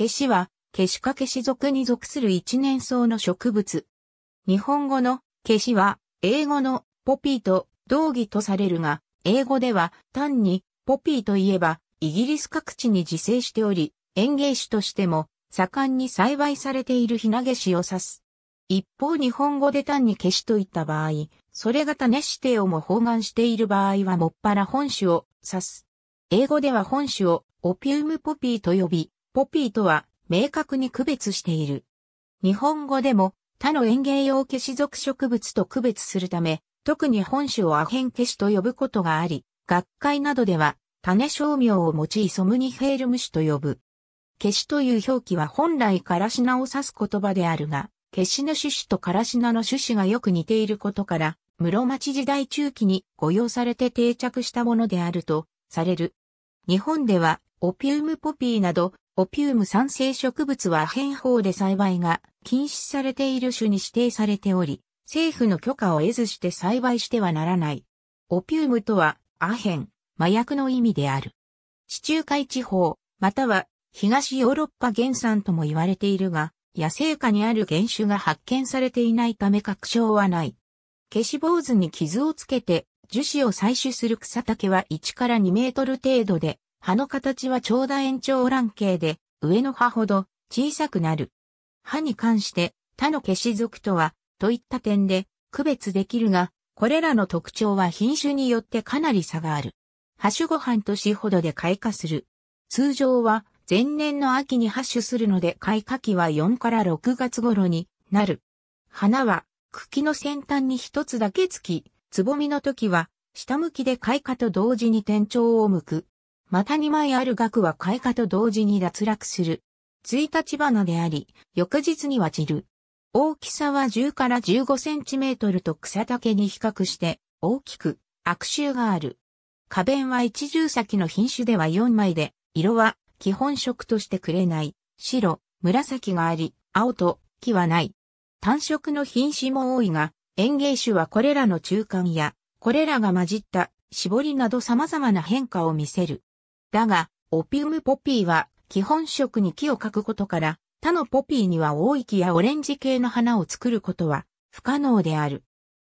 消しは、消しか消し属に属する一年草の植物。日本語の消しは、英語のポピーと同義とされるが、英語では単にポピーといえば、イギリス各地に自生しており、園芸種としても盛んに栽培されているひなげしを指す。一方日本語で単に消しといった場合、それが種指定をも包含している場合はもっぱら本種を指す。英語では本種をオピウムポピーと呼び、ポピーとは明確に区別している。日本語でも他の園芸用消し属植物と区別するため、特に本種をアヘン消しと呼ぶことがあり、学会などでは種商名を用いソムニフェールムシと呼ぶ。消しという表記は本来カラシナを指す言葉であるが、消しの種子とカラシナの種子がよく似ていることから、室町時代中期に誤用されて定着したものであるとされる。日本ではオピウムポピーなどオピウム酸性植物は変法で栽培が禁止されている種に指定されており、政府の許可を得ずして栽培してはならない。オピウムとは、アヘン、麻薬の意味である。地中海地方、または東ヨーロッパ原産とも言われているが、野生下にある原種が発見されていないため確証はない。消し坊主に傷をつけて樹脂を採取する草丈は1から2メートル程度で、葉の形は長打延長卵形で、上の葉ほど小さくなる。葉に関して他の消し属とは、といった点で区別できるが、これらの特徴は品種によってかなり差がある。ハ種ご飯としほどで開花する。通常は前年の秋に発種するので開花期は4から6月頃になる。花は茎の先端に一つだけつき、つぼみの時は下向きで開花と同時に天頂を向く。また2枚ある額は開花と同時に脱落する。1日花であり、翌日には散る。大きさは10から15センチメートルと草丈に比較して大きく悪臭がある。花弁は一重先の品種では4枚で、色は基本色としてくれない、白、紫があり、青と木はない。単色の品種も多いが、園芸種はこれらの中間や、これらが混じった絞りなど様々な変化を見せる。だが、オピウムポピーは基本色に木を描くことから、他のポピーには大木やオレンジ系の花を作ることは不可能である。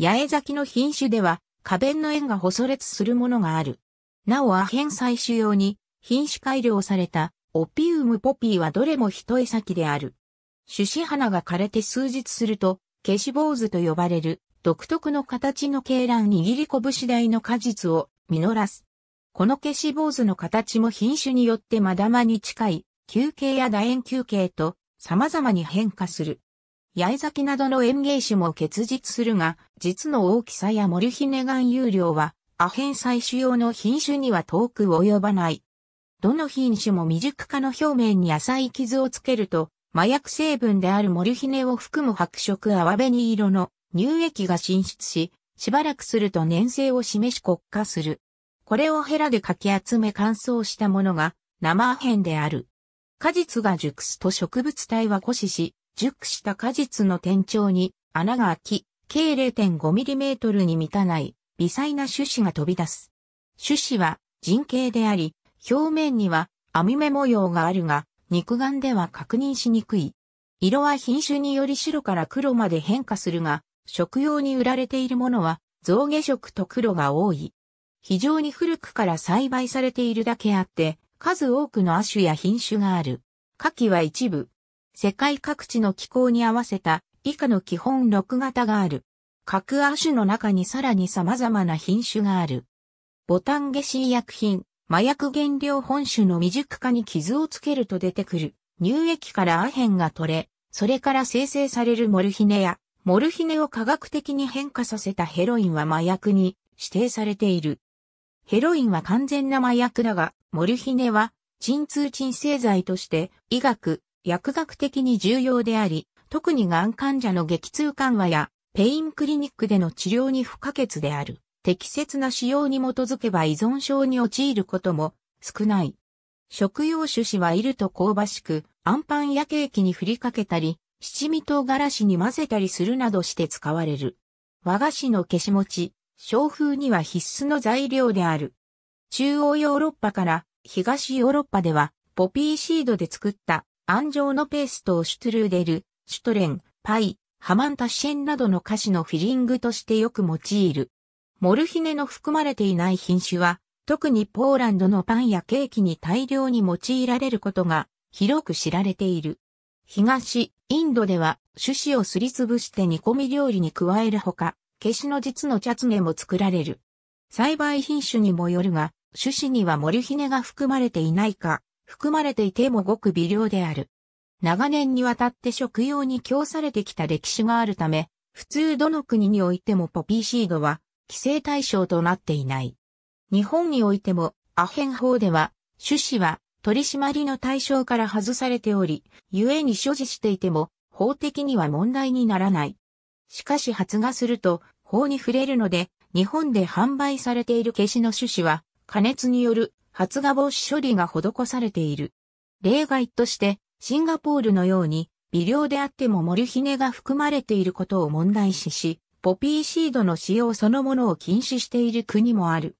八重咲きの品種では、花弁の縁が細裂するものがある。なおアヘン採取用に品種改良されたオピウムポピーはどれも一重咲きである。種子花が枯れて数日すると、消し坊主と呼ばれる独特の形の鶏卵握り拳台の果実を実らす。この消し坊主の形も品種によってまだまに近い、球形や楕円球形と様々に変化する。八重咲きなどの園芸種も結実するが、実の大きさやモルヒネガン有量は、アヘン採取用の品種には遠く及ばない。どの品種も未熟化の表面に浅い傷をつけると、麻薬成分であるモルヒネを含む白色泡紅色の乳液が浸出し、しばらくすると粘性を示し国化する。これをヘラでかき集め乾燥したものが生アヘンである。果実が熟すと植物体は枯死し、熟した果実の天頂に穴が開き、計 0.5mm に満たない微細な種子が飛び出す。種子は人形であり、表面には網目模様があるが、肉眼では確認しにくい。色は品種により白から黒まで変化するが、食用に売られているものは、象牙色と黒が多い。非常に古くから栽培されているだけあって、数多くの亜種や品種がある。夏季は一部。世界各地の気候に合わせた以下の基本6型がある。各亜種の中にさらに様々な品種がある。ボタンゲシ薬品、麻薬原料本種の未熟化に傷をつけると出てくる。乳液からアヘンが取れ、それから生成されるモルヒネや、モルヒネを科学的に変化させたヘロインは麻薬に指定されている。ヘロインは完全な麻薬だが、モルヒネは鎮痛鎮静剤として医学、薬学的に重要であり、特にがん患者の激痛緩和やペインクリニックでの治療に不可欠である。適切な使用に基づけば依存症に陥ることも少ない。食用種子はいると香ばしく、アンパンやケーキに振りかけたり、七味唐辛子に混ぜたりするなどして使われる。和菓子の消し餅、商風には必須の材料である。中央ヨーロッパから東ヨーロッパでは、ポピーシードで作った安城のペーストをシュトゥルーデル、シュトレン、パイ、ハマンタシェンなどの菓子のフィリングとしてよく用いる。モルヒネの含まれていない品種は、特にポーランドのパンやケーキに大量に用いられることが広く知られている。東、インドでは種子をすりつぶして煮込み料理に加えるほか、消しの実の茶ツも作られる。栽培品種にもよるが、種子にはモルヒネが含まれていないか、含まれていてもごく微量である。長年にわたって食用に供されてきた歴史があるため、普通どの国においてもポピーシードは規制対象となっていない。日本においてもアヘン法では、種子は取締りの対象から外されており、故に所持していても法的には問題にならない。しかし発芽すると、法に触れるので、日本で販売されている消しの種子は、加熱による発芽防止処理が施されている。例外として、シンガポールのように、微量であってもモルヒネが含まれていることを問題視し、ポピーシードの使用そのものを禁止している国もある。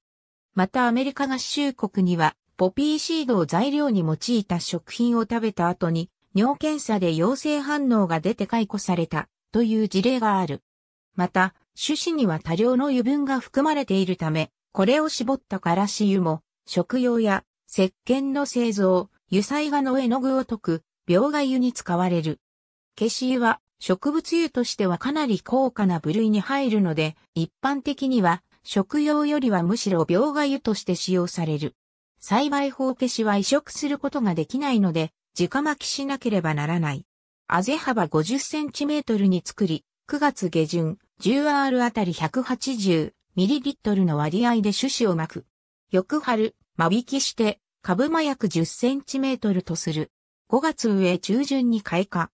またアメリカ合衆国には、ポピーシードを材料に用いた食品を食べた後に、尿検査で陽性反応が出て解雇されたという事例がある。また、種子には多量の油分が含まれているため、これを絞ったからし油も、食用や石鹸の製造、油彩画の絵の具を溶く、描画油に使われる。消し油は植物油としてはかなり高価な部類に入るので、一般的には食用よりはむしろ描画油として使用される。栽培法消しは移植することができないので、直巻きしなければならない。あぜ幅50センチメートルに作り、9月下旬、10R あたり180ミリリットルの割合で種子をまく。翌春、間引きして、株間約10センチメートルとする。5月上中旬に開花。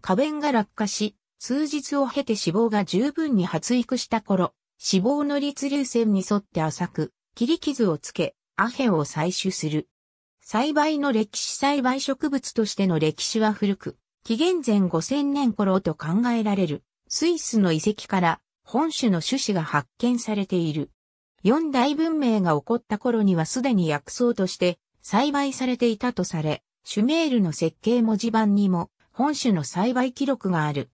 花弁が落下し、数日を経て脂肪が十分に発育した頃、脂肪の立流線に沿って浅く、切り傷をつけ、アヘを採取する。栽培の歴史栽培植物としての歴史は古く、紀元前5000年頃と考えられるスイスの遺跡から本種の種子が発見されている。四大文明が起こった頃にはすでに薬草として栽培されていたとされ、シュメールの設計文字盤にも本種の栽培記録がある。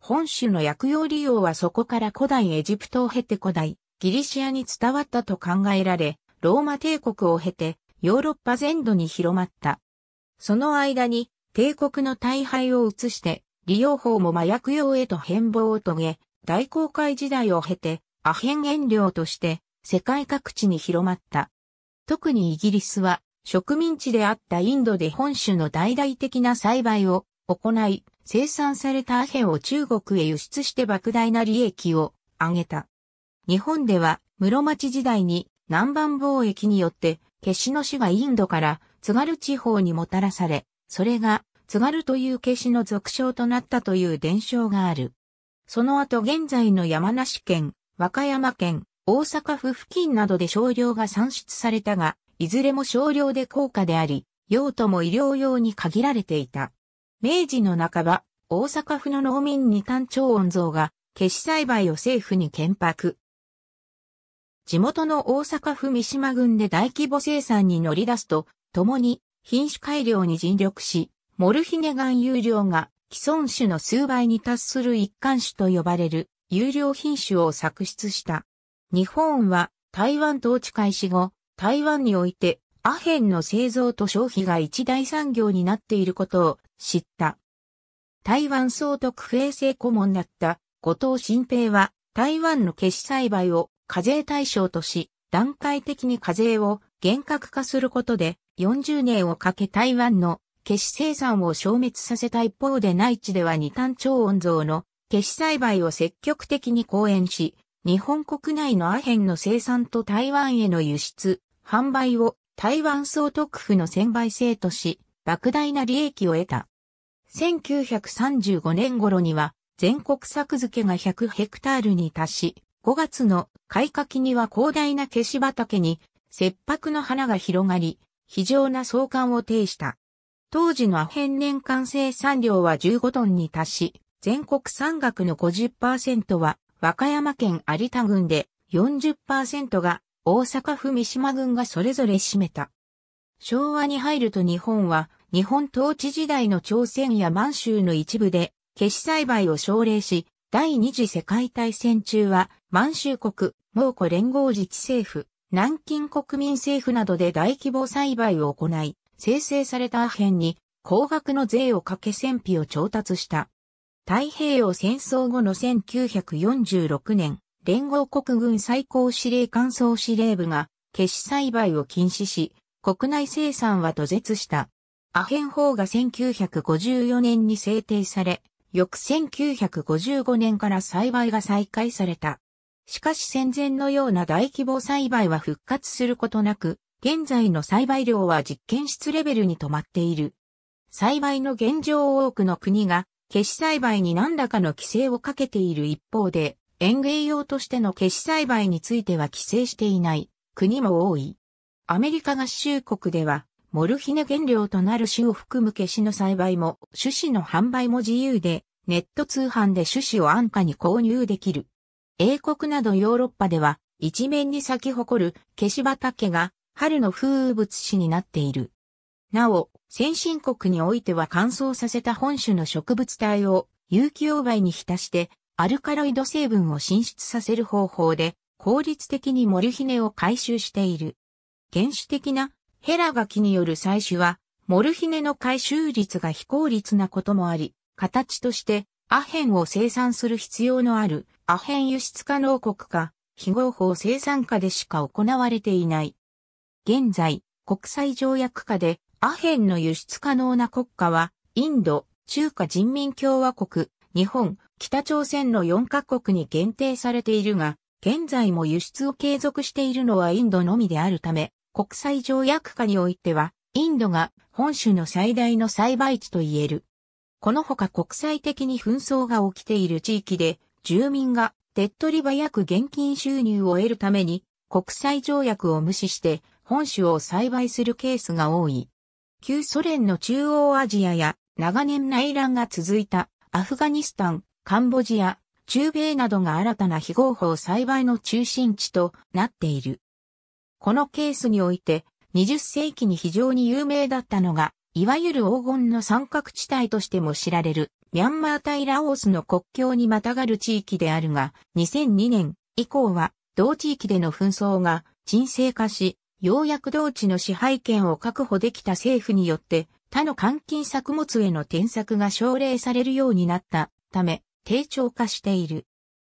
本種の薬用利用はそこから古代エジプトを経て古代ギリシアに伝わったと考えられ、ローマ帝国を経てヨーロッパ全土に広まった。その間に帝国の大敗を移して、利用法も麻薬用へと変貌を遂げ、大航海時代を経て、アヘン原料として、世界各地に広まった。特にイギリスは、植民地であったインドで本種の大々的な栽培を行い、生産されたアヘンを中国へ輸出して莫大な利益を上げた。日本では、室町時代に南蛮貿易によって、ケシの死がインドから津軽地方にもたらされ、それが、津軽という景しの俗称となったという伝承がある。その後現在の山梨県、和歌山県、大阪府付近などで少量が産出されたが、いずれも少量で高価であり、用途も医療用に限られていた。明治の半ば、大阪府の農民に単調温像が、消し栽培を政府に建白。地元の大阪府三島郡で大規模生産に乗り出すと、共に品種改良に尽力し、モルヒネン。有量が既存種の数倍に達する一貫種と呼ばれる有料品種を作出した。日本は台湾統治開始後、台湾においてアヘンの製造と消費が一大産業になっていることを知った。台湾総督府衛生顧問だった後藤新平は台湾の決死栽培を課税対象とし、段階的に課税を厳格化することで40年をかけ台湾の消し生産を消滅させた一方で内地では二単超音像の消し栽培を積極的に講演し、日本国内のアヘンの生産と台湾への輸出、販売を台湾総督府の専売制とし、莫大な利益を得た。1935年頃には全国作付けが100ヘクタールに達し、5月の開花期には広大な消し畑に切迫の花が広がり、非常な相関を呈した。当時のアヘン年間生産量は15トンに達し、全国産額の50%は和歌山県有田郡で40%が大阪府三島郡がそれぞれ占めた。昭和に入ると日本は日本統治時代の朝鮮や満州の一部で消し栽培を奨励し、第二次世界大戦中は満州国、蒙古連合自治政府、南京国民政府などで大規模栽培を行い、生成されたアヘンに高額の税をかけ戦費を調達した。太平洋戦争後の1946年、連合国軍最高司令官総司令部が、決死栽培を禁止し、国内生産は途絶した。アヘン法が1954年に制定され、翌1955年から栽培が再開された。しかし戦前のような大規模栽培は復活することなく、現在の栽培量は実験室レベルに止まっている。栽培の現状を多くの国が、消し栽培に何らかの規制をかけている一方で、園芸用としての消し栽培については規制していない国も多い。アメリカ合衆国では、モルヒネ原料となる種を含む消しの栽培も、種子の販売も自由で、ネット通販で種子を安価に購入できる。英国などヨーロッパでは一面に咲き誇る消し畑が春の風物詩になっている。なお、先進国においては乾燥させた本種の植物体を有機溶媒に浸してアルカロイド成分を浸出させる方法で効率的にモルヒネを回収している。原始的なヘラガキによる採取はモルヒネの回収率が非効率なこともあり、形としてアヘンを生産する必要のあるアヘン輸出可能国か、非合法生産下でしか行われていない。現在、国際条約下でアヘンの輸出可能な国家は、インド、中華人民共和国、日本、北朝鮮の4カ国に限定されているが、現在も輸出を継続しているのはインドのみであるため、国際条約下においては、インドが本州の最大の栽培地と言える。このほか国際的に紛争が起きている地域で、住民が手っ取り早く現金収入を得るために、国際条約を無視して本種を栽培するケースが多い。旧ソ連の中央アジアや長年内乱が続いたアフガニスタン、カンボジア、中米などが新たな非合法栽培の中心地となっている。このケースにおいて20世紀に非常に有名だったのがいわゆる黄金の三角地帯としても知られる、ミャンマー対ラオスの国境にまたがる地域であるが、2002年以降は、同地域での紛争が沈静化し、ようやく同地の支配権を確保できた政府によって、他の換金作物への転作が奨励されるようになったため、低調化している。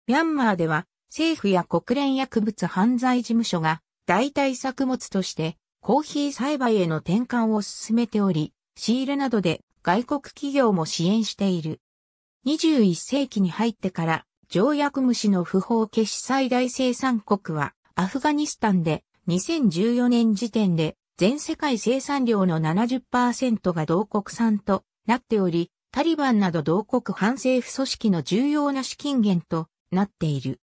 ミャンマーでは、政府や国連薬物犯罪事務所が代替作物としてコーヒー栽培への転換を進めており、仕入れなどで外国企業も支援している。21世紀に入ってから条約虫の不法消し最大生産国はアフガニスタンで2014年時点で全世界生産量の70%が同国産となっており、タリバンなど同国反政府組織の重要な資金源となっている。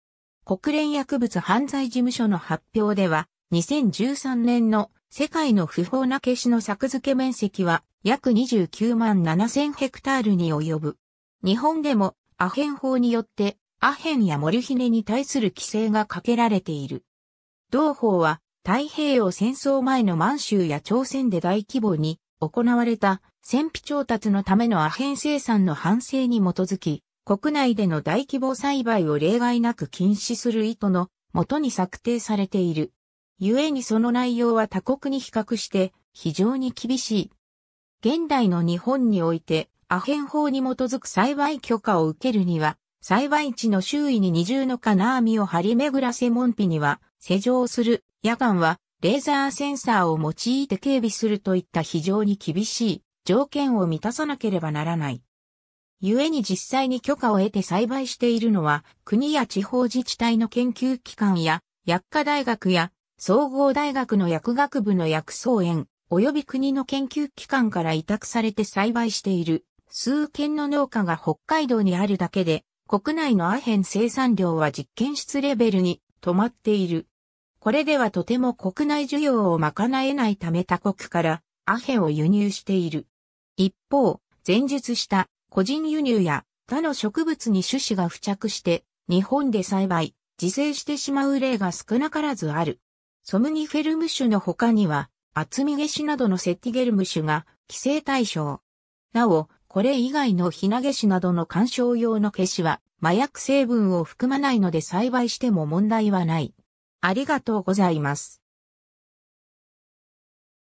国連薬物犯罪事務所の発表では、2013年の世界の不法な消しの作付け面積は約29万7000ヘクタールに及ぶ。日本でもアヘン法によってアヘンやモルヒネに対する規制がかけられている。同法は太平洋戦争前の満州や朝鮮で大規模に行われた戦費調達のためのアヘン生産の反省に基づき、国内での大規模栽培を例外なく禁止する意図のもとに策定されている。故にその内容は他国に比較して非常に厳しい。現代の日本において、アヘン法に基づく栽培許可を受けるには、栽培地の周囲に二重の金網を張り巡らせ門扉には、施錠する、夜間は、レーザーセンサーを用いて警備するといった非常に厳しい条件を満たさなければならない。故に実際に許可を得て栽培しているのは、国や地方自治体の研究機関や、薬科大学や総合大学の薬学部の薬草園、及び国の研究機関から委託されて栽培している数軒の農家が北海道にあるだけで、国内のアヘン生産量は実験室レベルに止まっている。これではとても国内需要を賄えないため他国からアヘンを輸入している。一方、前述した個人輸入や他の植物に種子が付着して日本で栽培、自生してしまう例が少なからずある。ソムニフェルム種の他には、厚み消しなどのセッティゲルム種が規制対象。なお、これ以外のひな消しなどの干賞用の消しは、麻薬成分を含まないので栽培しても問題はない。ありがとうございます。